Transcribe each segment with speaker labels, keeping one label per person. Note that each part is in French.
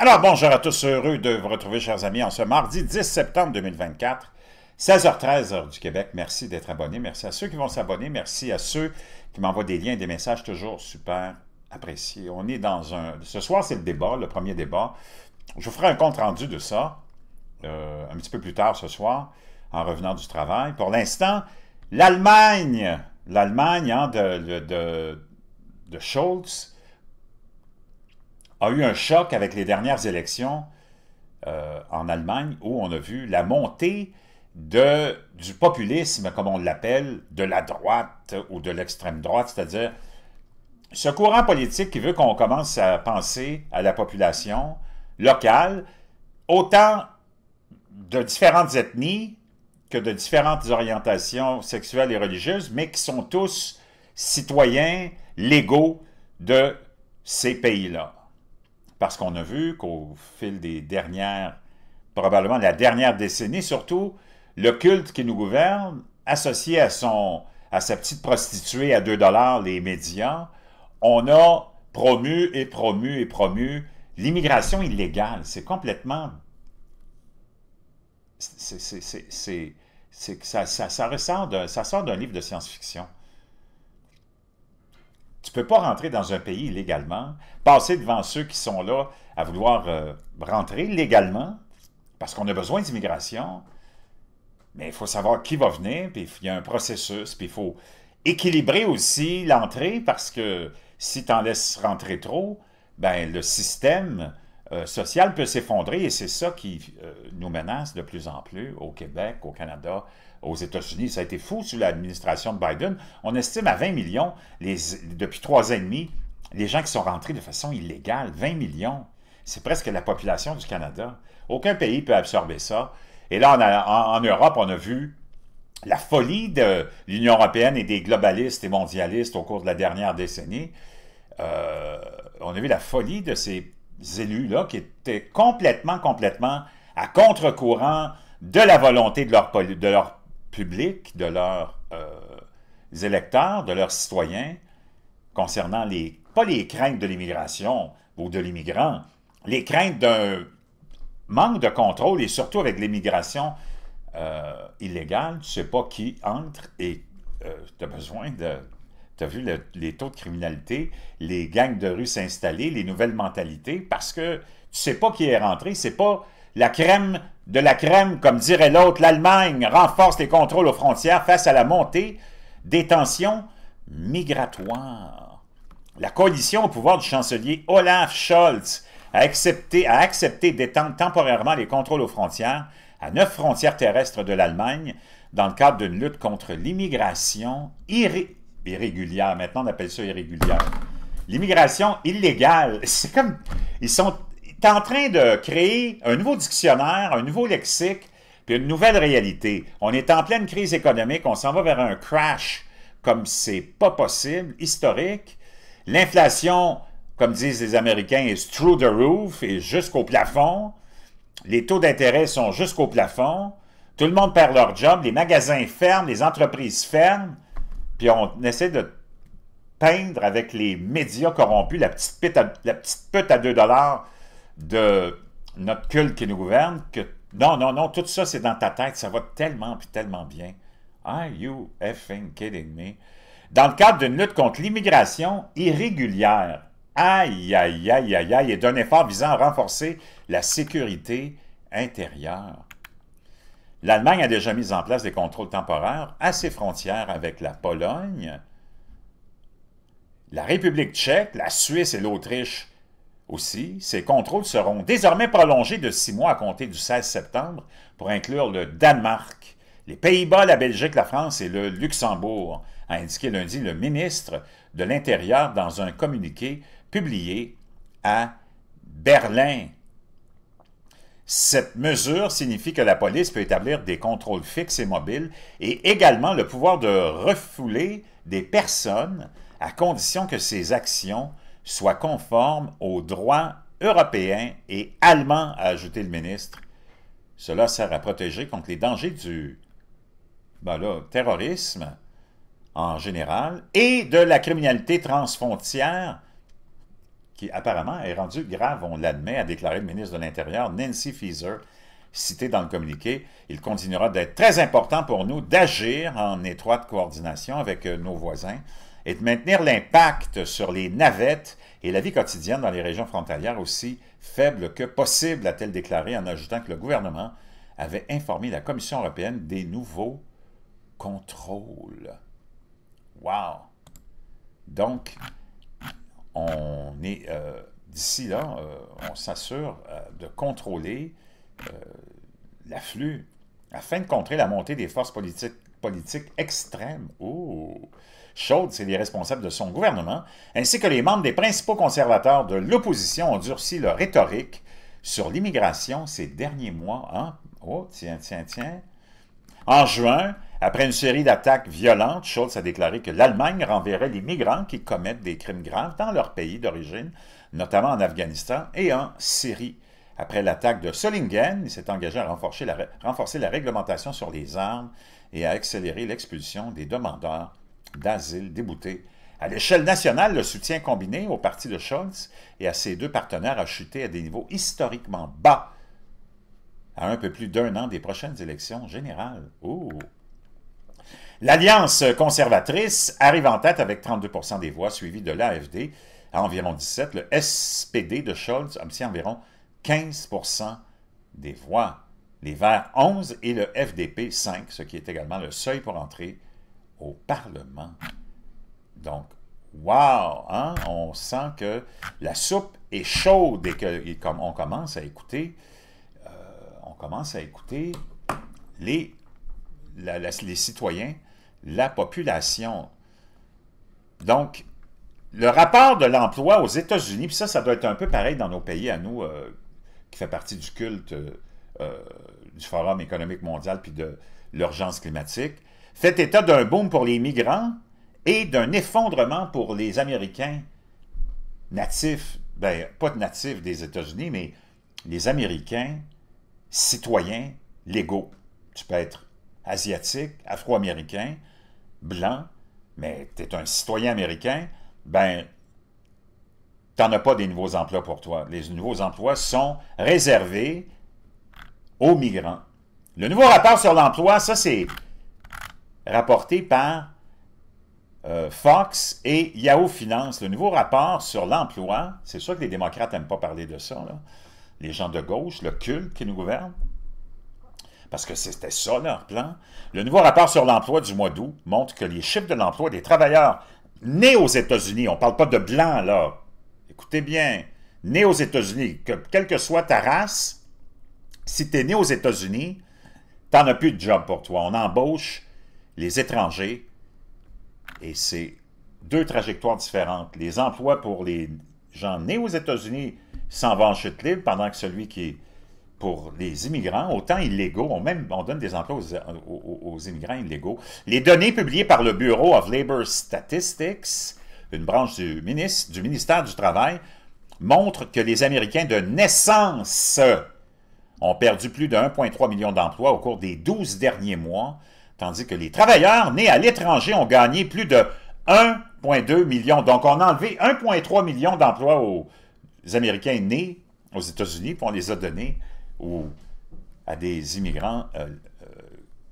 Speaker 1: Alors bonjour à tous, heureux de vous retrouver chers amis en ce mardi 10 septembre 2024, 16h13 heure du Québec. Merci d'être abonné, merci à ceux qui vont s'abonner, merci à ceux qui m'envoient des liens, et des messages toujours super appréciés. On est dans un... Ce soir c'est le débat, le premier débat. Je vous ferai un compte-rendu de ça euh, un petit peu plus tard ce soir en revenant du travail. Pour l'instant, l'Allemagne, l'Allemagne hein, de, de, de, a eu un choc avec les dernières élections euh, en Allemagne où on a vu la montée du populisme, comme on l'appelle, de la droite ou de l'extrême droite, c'est-à-dire ce courant politique qui veut qu'on commence à penser à la population locale, autant de différentes ethnies que de différentes orientations sexuelles et religieuses, mais qui sont tous citoyens légaux de ces pays-là. Parce qu'on a vu qu'au fil des dernières, probablement la dernière décennie, surtout, le culte qui nous gouverne, associé à, son, à sa petite prostituée à 2 dollars, les médias, on a promu et promu et promu l'immigration illégale. C'est complètement... C'est, ça, ça, ça, ressort ça sort d'un livre de science-fiction tu peux pas rentrer dans un pays illégalement, passer devant ceux qui sont là à vouloir euh, rentrer légalement, parce qu'on a besoin d'immigration, mais il faut savoir qui va venir, puis il y a un processus, puis il faut équilibrer aussi l'entrée, parce que si tu en laisses rentrer trop, ben le système euh, social peut s'effondrer et c'est ça qui euh, nous menace de plus en plus au Québec, au Canada, aux États-Unis. Ça a été fou sous l'administration de Biden. On estime à 20 millions, depuis trois ans et demi, les gens qui sont rentrés de façon illégale, 20 millions. C'est presque la population du Canada. Aucun pays peut absorber ça. Et là, en, Europe, on a vu la folie de l'Union européenne et des globalistes et mondialistes au cours de la dernière décennie. Euh, on a vu la folie de ces élus-là qui étaient complètement, complètement à contre-courant de la volonté de leur, public, de leurs euh, électeurs, de leurs citoyens, concernant les, pas les craintes de l'immigration ou de l'immigrant, les craintes d'un manque de contrôle et surtout avec l'immigration euh, illégale, tu ne sais pas qui entre et euh, tu as besoin de tu as vu les taux de criminalité, les gangs de rue s'installer, les nouvelles mentalités, parce que tu ne sais pas qui est rentré, c'est pas la crème de la crème, comme dirait l'autre, l'Allemagne renforce les contrôles aux frontières face à la montée des tensions migratoires. La coalition au pouvoir du chancelier Olaf Scholz a accepté, a accepté d'étendre temporairement les contrôles aux frontières à neuf frontières terrestres de l'Allemagne dans le cadre d'une lutte contre l'immigration irré irrégulière. Maintenant, on appelle ça irrégulière. L'immigration illégale, c'est comme... Ils sont en train de créer un nouveau dictionnaire, un nouveau lexique, puis une nouvelle réalité. On est en pleine crise économique, on s'en va vers un crash comme c'est pas possible, historique. L'inflation, comme disent les Américains, est through the roof est jusqu'au plafond. Les taux d'intérêt sont jusqu'au plafond. Tout le monde perd leur job, les magasins ferment, les entreprises ferment puis on essaie de peindre avec les médias corrompus la petite, pute à, 2 dollars de notre culte qui nous gouverne, que non, non, non, tout ça, c'est dans ta tête, ça va tellement, puis tellement bien. Are you effing kidding me? Dans le cadre d'une lutte contre l'immigration irrégulière, aïe, aïe, aïe, aïe, aïe, et d'un effort visant à renforcer la sécurité intérieure. L'Allemagne a déjà mis en place des contrôles temporaires à ses frontières avec la Pologne, la République tchèque, la Suisse et l'Autriche aussi. Ces contrôles seront désormais prolongés de six mois à compter du 16 septembre pour inclure le Danemark, les Pays-Bas, la Belgique, la France et le Luxembourg, a indiqué lundi le ministre de l'Intérieur dans un communiqué publié à Berlin. Cette mesure signifie que la police peut établir des contrôles fixes et mobiles et également le pouvoir de refouler des personnes à condition que ces actions soient conformes aux droits européens et allemands, a ajouté le ministre. Cela sert à protéger contre les dangers du ben terrorisme en général et de la criminalité transfrontière qui apparemment est rendu grave, on l'admet, a déclaré le ministre de l'Intérieur, Nancy Fieser. cité dans le communiqué. Il continuera d'être très important pour nous d'agir en étroite coordination avec euh, nos voisins et de maintenir l'impact sur les navettes et la vie quotidienne dans les régions frontalières aussi faible que possible, a-t-elle déclaré en ajoutant que le gouvernement avait informé la Commission européenne des nouveaux contrôles. Wow! Donc, on est euh, d'ici là, euh, on s'assure euh, de contrôler l'afflux afin de contrer la montée des forces politiques, politiques extrêmes. Oh. Chaude, c'est les responsables de son gouvernement, ainsi que les membres des principaux conservateurs de l'opposition ont durci leur rhétorique sur l'immigration ces derniers mois. Hein? Oh, tiens, tiens, tiens. En juin, après une série d'attaques violentes, Schulz a déclaré que l'Allemagne renverrait les migrants qui commettent des crimes graves dans leur pays d'origine, notamment en Afghanistan et en Syrie. Après l'attaque de Solingen, il s'est engagé à renforcer la, renforcer la réglementation sur les armes et à accélérer l'expulsion des demandeurs d'asile déboutés à l'échelle nationale, le soutien combiné au parti de Scholz et à ses deux partenaires a chuté à des niveaux historiquement bas à un peu plus d'un an des prochaines élections générales. L'Alliance conservatrice arrive en tête avec 32 des voix, suivi de l'AFD à environ 17 Le SPD de Scholz obtient environ 15 des voix. Les Verts 11 et le FDP 5, ce qui est également le seuil pour entrer au Parlement. Donc, wow! Hein? On sent que la soupe est chaude et qu'on commence à écouter euh, on commence à écouter les, les citoyens la population. Donc, le rapport de l'emploi aux États-Unis, puis ça, ça doit être un peu pareil dans nos pays à nous, euh, qui fait partie du culte euh, euh, du Forum économique mondial puis de l'urgence climatique, fait état d'un boom pour les migrants et d'un effondrement pour les Américains natifs, ben, pas natifs des États-Unis, mais les Américains citoyens légaux. Tu peux être asiatique, afro-américain, blanc, mais tu es un citoyen américain, ben, tu n'en as pas des nouveaux emplois pour toi. Les nouveaux emplois sont réservés aux migrants. Le nouveau rapport sur l'emploi, ça c'est rapporté par euh, Fox et Yahoo Finance. Le nouveau rapport sur l'emploi, c'est sûr que les démocrates n'aiment pas parler de ça, les gens de gauche, le culte qui nous gouverne, parce que c'était ça leur plan, le nouveau rapport sur l'emploi du mois d'août montre que les chiffres de l'emploi des travailleurs nés aux États-Unis, on ne parle pas de blancs là, écoutez bien, nés aux États-Unis, que quelle que soit ta race, si tu es né aux États-Unis, n'en as plus de job pour toi. On embauche les étrangers et c'est deux trajectoires différentes. Les emplois pour les gens nés aux États-Unis s'en vont en chute libre pendant que celui qui est pour les immigrants, autant illégaux, on, donne des emplois aux, immigrants illégaux. Les données publiées par le Bureau of Labor Statistics, une branche du, du ministère du Travail, montrent que les Américains de naissance ont perdu plus de 1,3 million d'emplois au cours des 12 derniers mois, tandis que les travailleurs nés à l'étranger ont gagné plus de 1,2 million. Donc, on a enlevé 1,3 million d'emplois aux Américains nés aux États-Unis, puis on les a donnés ou à des immigrants euh, euh,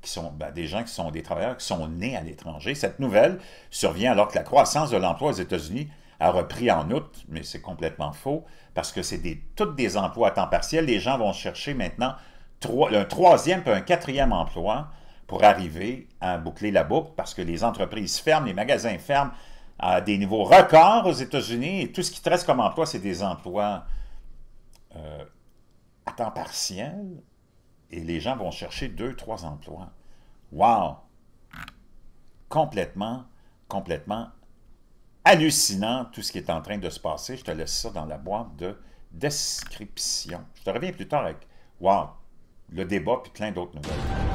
Speaker 1: qui sont ben, des gens qui sont des travailleurs qui sont nés à l'étranger. Cette nouvelle survient alors que la croissance de l'emploi aux États-Unis a repris en août, mais c'est complètement faux, parce que c'est des, tous des emplois à temps partiel. Les gens vont chercher maintenant trois, un troisième puis un quatrième emploi pour arriver à boucler la boucle, parce que les entreprises ferment, les magasins ferment à des niveaux records aux États-Unis, et tout ce qui reste comme emploi, c'est des emplois euh, temps partiel et les gens vont chercher deux, trois emplois. Wow! Complètement, complètement hallucinant tout ce qui est en train de se passer. Je te laisse ça dans la boîte de description. Je te reviens plus tard avec, wow, le débat puis plein d'autres nouvelles.